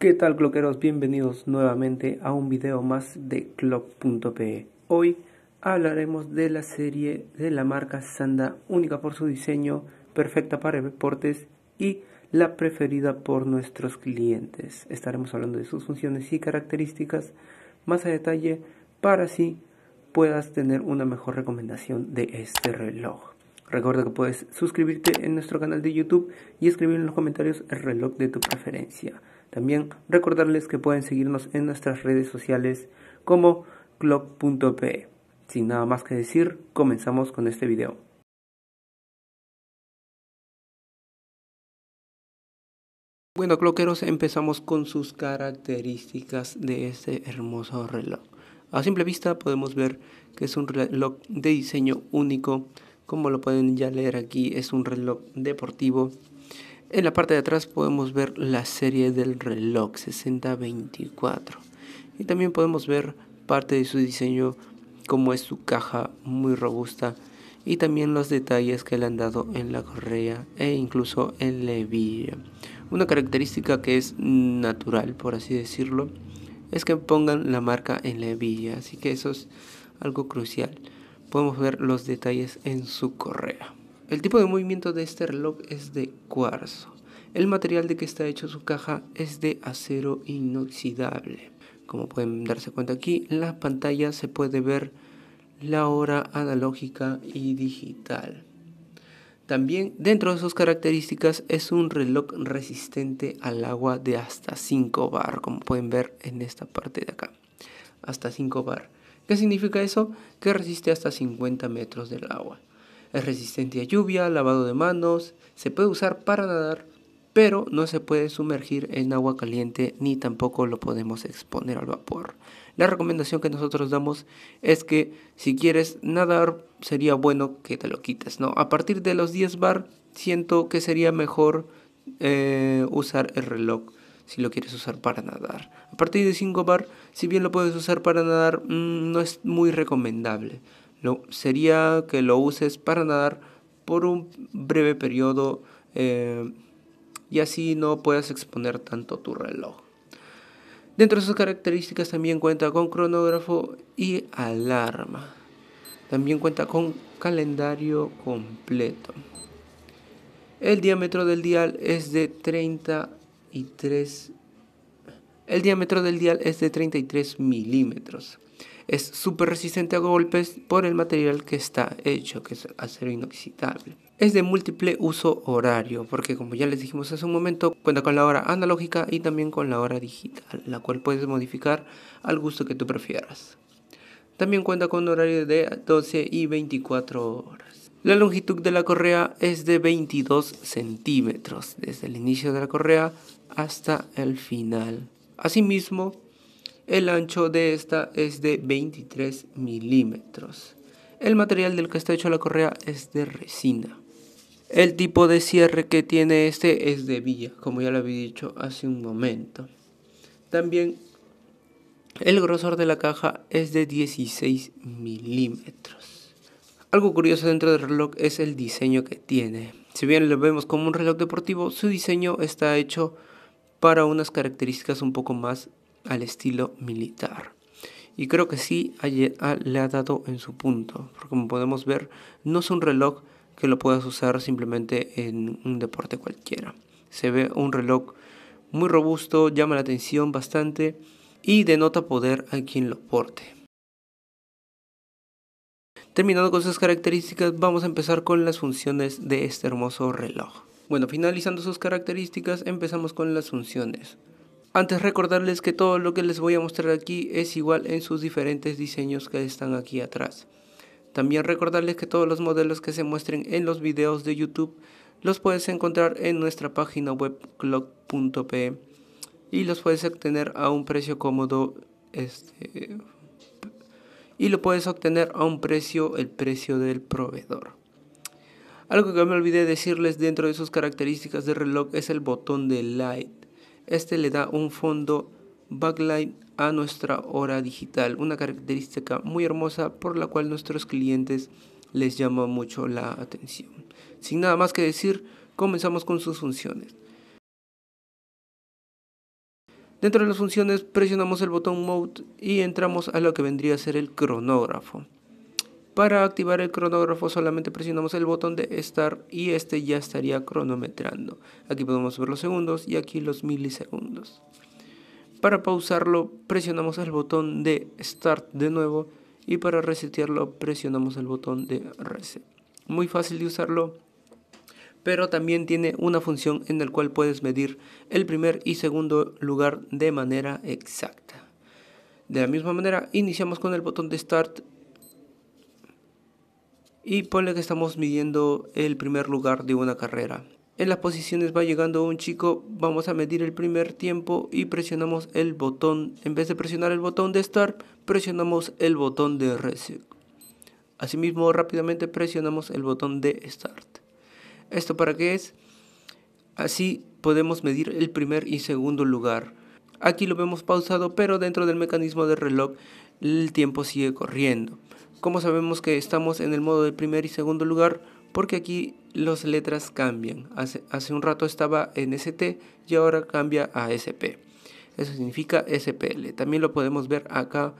¿Qué tal cloqueros? Bienvenidos nuevamente a un video más de clock.pe. Hoy hablaremos de la serie de la marca Sanda, única por su diseño, perfecta para deportes y la preferida por nuestros clientes. Estaremos hablando de sus funciones y características más a detalle para así puedas tener una mejor recomendación de este reloj. Recuerda que puedes suscribirte en nuestro canal de YouTube y escribir en los comentarios el reloj de tu preferencia. También recordarles que pueden seguirnos en nuestras redes sociales como clock.pe. Sin nada más que decir, comenzamos con este video. Bueno, cloqueros, empezamos con sus características de este hermoso reloj. A simple vista podemos ver que es un reloj de diseño único, como lo pueden ya leer aquí, es un reloj deportivo en la parte de atrás podemos ver la serie del reloj 6024 y también podemos ver parte de su diseño como es su caja muy robusta y también los detalles que le han dado en la correa e incluso en la hebilla. Una característica que es natural, por así decirlo, es que pongan la marca en la hebilla, así que eso es algo crucial. Podemos ver los detalles en su correa. El tipo de movimiento de este reloj es de cuarzo. El material de que está hecho su caja es de acero inoxidable. Como pueden darse cuenta aquí, en la pantalla se puede ver la hora analógica y digital. También dentro de sus características es un reloj resistente al agua de hasta 5 bar, como pueden ver en esta parte de acá. Hasta 5 bar. ¿Qué significa eso? Que resiste hasta 50 metros del agua es resistente a lluvia, lavado de manos, se puede usar para nadar, pero no se puede sumergir en agua caliente ni tampoco lo podemos exponer al vapor. La recomendación que nosotros damos es que si quieres nadar sería bueno que te lo quites, ¿no? A partir de los 10 bar siento que sería mejor eh, usar el reloj si lo quieres usar para nadar. A partir de 5 bar, si bien lo puedes usar para nadar, mm, no es muy recomendable lo, sería que lo uses para nadar por un breve periodo eh, y así no puedas exponer tanto tu reloj. Dentro de sus características también cuenta con cronógrafo y alarma. También cuenta con calendario completo. El diámetro del dial es de 33 El diámetro del dial es de 33 milímetros. Es súper resistente a golpes por el material que está hecho, que es acero inoxidable. Es de múltiple uso horario, porque como ya les dijimos hace un momento, cuenta con la hora analógica y también con la hora digital, la cual puedes modificar al gusto que tú prefieras. También cuenta con horario de 12 y 24 horas. La longitud de la correa es de 22 centímetros, desde el inicio de la correa hasta el final. Asimismo, el ancho de esta es de 23 milímetros. El material del que está hecho la correa es de resina. El tipo de cierre que tiene este es de villa, como ya lo había dicho hace un momento. También el grosor de la caja es de 16 milímetros. Algo curioso dentro del reloj es el diseño que tiene. Si bien lo vemos como un reloj deportivo, su diseño está hecho para unas características un poco más al estilo militar. Y creo que sí ah, le ha dado en su punto, porque como podemos ver, no es un reloj que lo puedas usar simplemente en un deporte cualquiera. Se ve un reloj muy robusto, llama la atención bastante y denota poder a quien lo porte. Terminando con sus características, vamos a empezar con las funciones de este hermoso reloj. Bueno, finalizando sus características, empezamos con las funciones. Antes recordarles que todo lo que les voy a mostrar aquí es igual en sus diferentes diseños que están aquí atrás. También recordarles que todos los modelos que se muestren en los videos de YouTube los puedes encontrar en nuestra página web clock.pe y los puedes obtener a un precio cómodo este, y lo puedes obtener a un precio, el precio del proveedor. Algo que me olvidé decirles dentro de sus características de reloj es el botón de light este le da un fondo backlight a nuestra hora digital, una característica muy hermosa por la cual nuestros clientes les llama mucho la atención. Sin nada más que decir, comenzamos con sus funciones. Dentro de las funciones presionamos el botón Mode y entramos a lo que vendría a ser el cronógrafo. Para activar el cronógrafo solamente presionamos el botón de Start y este ya estaría cronometrando. Aquí podemos ver los segundos y aquí los milisegundos. Para pausarlo presionamos el botón de Start de nuevo y para resetearlo presionamos el botón de Reset. Muy fácil de usarlo, pero también tiene una función en la cual puedes medir el primer y segundo lugar de manera exacta. De la misma manera, iniciamos con el botón de Start y ponle que estamos midiendo el primer lugar de una carrera. En las posiciones va llegando un chico, vamos a medir el primer tiempo y presionamos el botón. En vez de presionar el botón de start, presionamos el botón de reset. Asimismo, rápidamente presionamos el botón de start. ¿Esto para qué es? Así podemos medir el primer y segundo lugar. Aquí lo vemos pausado, pero dentro del mecanismo de reloj el tiempo sigue corriendo. ¿Cómo sabemos que estamos en el modo de primer y segundo lugar? Porque aquí las letras cambian. Hace, hace un rato estaba en ST y ahora cambia a SP. Eso significa SPL. También lo podemos ver acá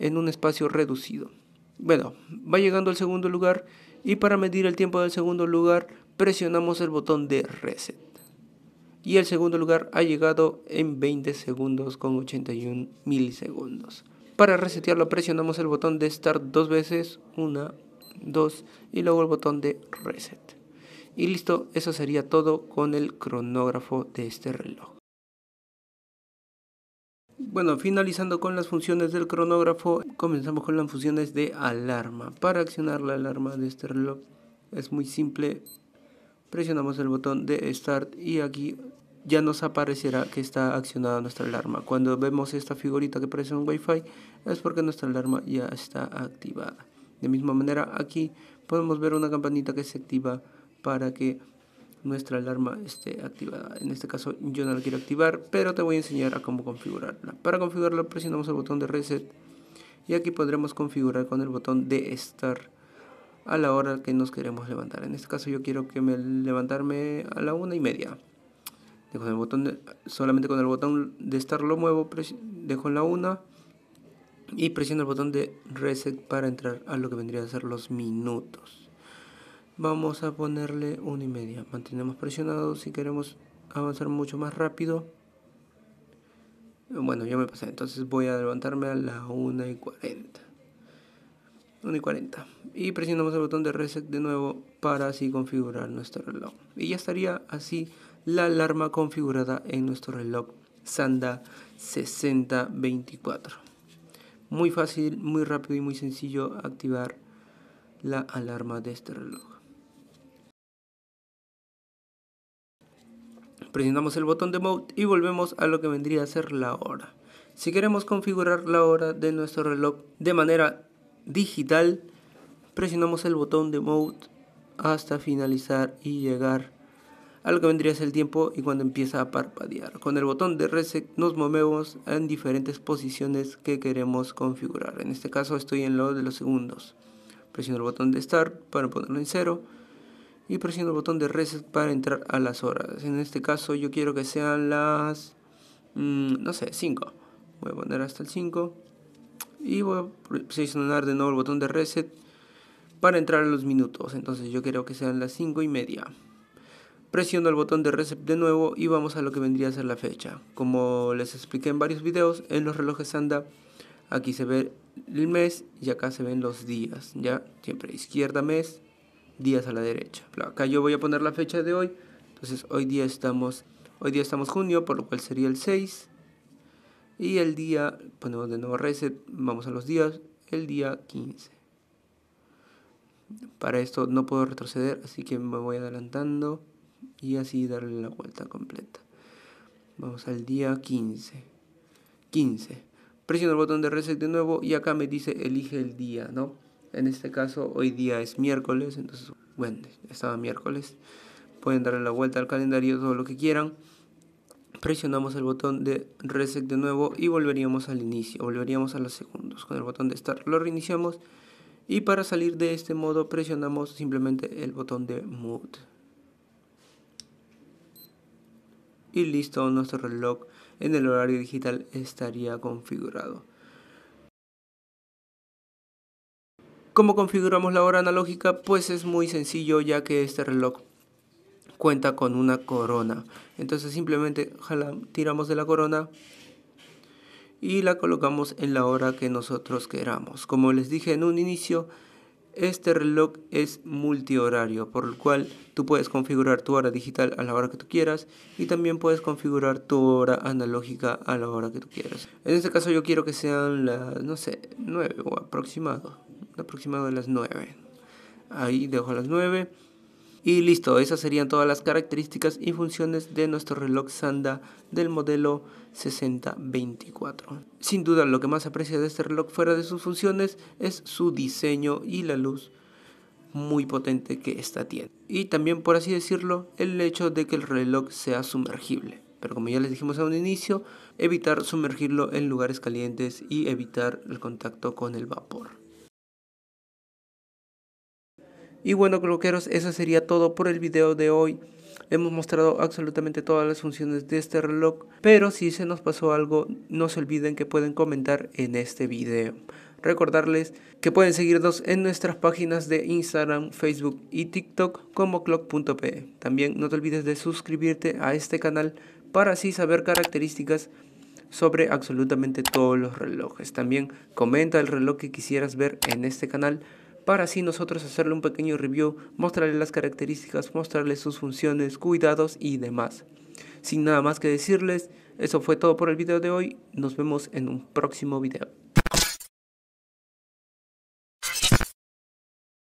en un espacio reducido. Bueno, va llegando al segundo lugar y para medir el tiempo del segundo lugar presionamos el botón de reset. Y el segundo lugar ha llegado en 20 segundos con 81 milisegundos. Para resetearlo presionamos el botón de Start dos veces, una, dos, y luego el botón de Reset. Y listo, eso sería todo con el cronógrafo de este reloj. Bueno, finalizando con las funciones del cronógrafo, comenzamos con las funciones de alarma. Para accionar la alarma de este reloj es muy simple. Presionamos el botón de Start y aquí ya nos aparecerá que está accionada nuestra alarma. Cuando vemos esta figurita que parece un Wi-Fi, es porque nuestra alarma ya está activada. De misma manera, aquí podemos ver una campanita que se activa para que nuestra alarma esté activada. En este caso yo no la quiero activar, pero te voy a enseñar a cómo configurarla. Para configurarla presionamos el botón de reset y aquí podremos configurar con el botón de estar a la hora que nos queremos levantar. En este caso yo quiero que me levantarme a la una y media con el botón de, solamente con el botón de estar lo muevo, dejo en la 1 y presiono el botón de Reset para entrar a lo que vendría a ser los minutos. Vamos a ponerle 1 y media. Mantenemos presionado si queremos avanzar mucho más rápido. Bueno, ya me pasé, entonces voy a levantarme a la 1 y 40. 1 y 40. Y presionamos el botón de reset de nuevo para así configurar nuestro reloj. Y ya estaría así la alarma configurada en nuestro reloj Sanda 6024. Muy fácil, muy rápido y muy sencillo activar la alarma de este reloj. Presionamos el botón de mode y volvemos a lo que vendría a ser la hora. Si queremos configurar la hora de nuestro reloj de manera digital, presionamos el botón de mode hasta finalizar y llegar algo que vendría es el tiempo y cuando empieza a parpadear. Con el botón de reset nos movemos en diferentes posiciones que queremos configurar. En este caso estoy en lo de los segundos. Presiono el botón de start para ponerlo en cero y presiono el botón de reset para entrar a las horas. En este caso yo quiero que sean las, mm, no sé, 5. Voy a poner hasta el 5 y voy a presionar de nuevo el botón de reset para entrar a los minutos. Entonces yo quiero que sean las 5 y media. Presiono el botón de reset de nuevo y vamos a lo que vendría a ser la fecha. Como les expliqué en varios videos, en los relojes ANDA aquí se ve el mes y acá se ven los días, ya siempre izquierda mes, días a la derecha. acá yo voy a poner la fecha de hoy, entonces hoy día estamos hoy día estamos junio, por lo cual sería el 6 y el día ponemos de nuevo reset, vamos a los días, el día 15. Para esto no puedo retroceder, así que me voy adelantando y así darle la vuelta completa. Vamos al día 15. 15. Presiono el botón de reset de nuevo y acá me dice elige el día, ¿no? En este caso hoy día es miércoles, entonces, bueno, estaba miércoles. Pueden darle la vuelta al calendario todo lo que quieran. Presionamos el botón de reset de nuevo y volveríamos al inicio, volveríamos a los segundos. Con el botón de start lo reiniciamos y para salir de este modo presionamos simplemente el botón de mood y listo, nuestro reloj en el horario digital estaría configurado. ¿Cómo configuramos la hora analógica? Pues es muy sencillo ya que este reloj cuenta con una corona. Entonces simplemente tiramos de la corona y la colocamos en la hora que nosotros queramos. Como les dije en un inicio, este reloj es multihorario, por lo cual tú puedes configurar tu hora digital a la hora que tú quieras y también puedes configurar tu hora analógica a la hora que tú quieras. En este caso yo quiero que sean las, no sé, 9 o aproximado, aproximado de las 9. Ahí dejo las 9 y listo, esas serían todas las características y funciones de nuestro reloj Sanda del modelo 6024. Sin duda lo que más aprecia de este reloj fuera de sus funciones es su diseño y la luz muy potente que esta tiene. Y también por así decirlo, el hecho de que el reloj sea sumergible. Pero como ya les dijimos a un inicio, evitar sumergirlo en lugares calientes y evitar el contacto con el vapor. Y bueno, cloqueros, eso sería todo por el video de hoy. Hemos mostrado absolutamente todas las funciones de este reloj, pero si se nos pasó algo, no se olviden que pueden comentar en este video. Recordarles que pueden seguirnos en nuestras páginas de Instagram, Facebook y TikTok como clock.pe. También no te olvides de suscribirte a este canal para así saber características sobre absolutamente todos los relojes. También comenta el reloj que quisieras ver en este canal para así nosotros hacerle un pequeño review, mostrarle las características, mostrarle sus funciones, cuidados y demás. Sin nada más que decirles, eso fue todo por el video de hoy, nos vemos en un próximo video.